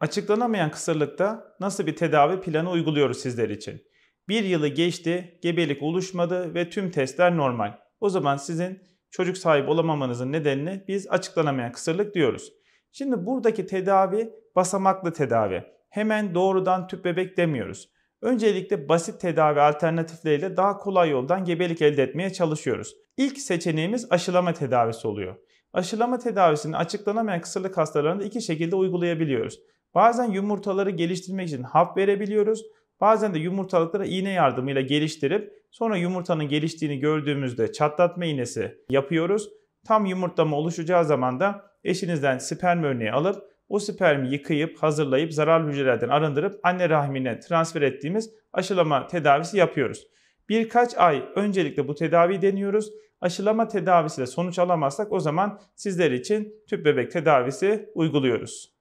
Açıklanamayan kısırlıkta nasıl bir tedavi planı uyguluyoruz sizler için? Bir yılı geçti, gebelik oluşmadı ve tüm testler normal. O zaman sizin çocuk sahibi olamamanızın nedenini biz açıklanamayan kısırlık diyoruz. Şimdi buradaki tedavi basamaklı tedavi. Hemen doğrudan tüp bebek demiyoruz. Öncelikle basit tedavi alternatifleriyle daha kolay yoldan gebelik elde etmeye çalışıyoruz. İlk seçeneğimiz aşılama tedavisi oluyor. Aşılama tedavisini açıklanamayan kısırlık hastalarında iki şekilde uygulayabiliyoruz. Bazen yumurtaları geliştirmek için hap verebiliyoruz. Bazen de yumurtalıkları iğne yardımıyla geliştirip sonra yumurtanın geliştiğini gördüğümüzde çatlatma iğnesi yapıyoruz. Tam yumurtlama oluşacağı zaman da eşinizden sperm örneği alıp o spermi yıkayıp hazırlayıp zarar hücrelerden arındırıp anne rahmine transfer ettiğimiz aşılama tedavisi yapıyoruz. Birkaç ay öncelikle bu tedavi deniyoruz. Aşılama tedavisiyle sonuç alamazsak o zaman sizler için tüp bebek tedavisi uyguluyoruz.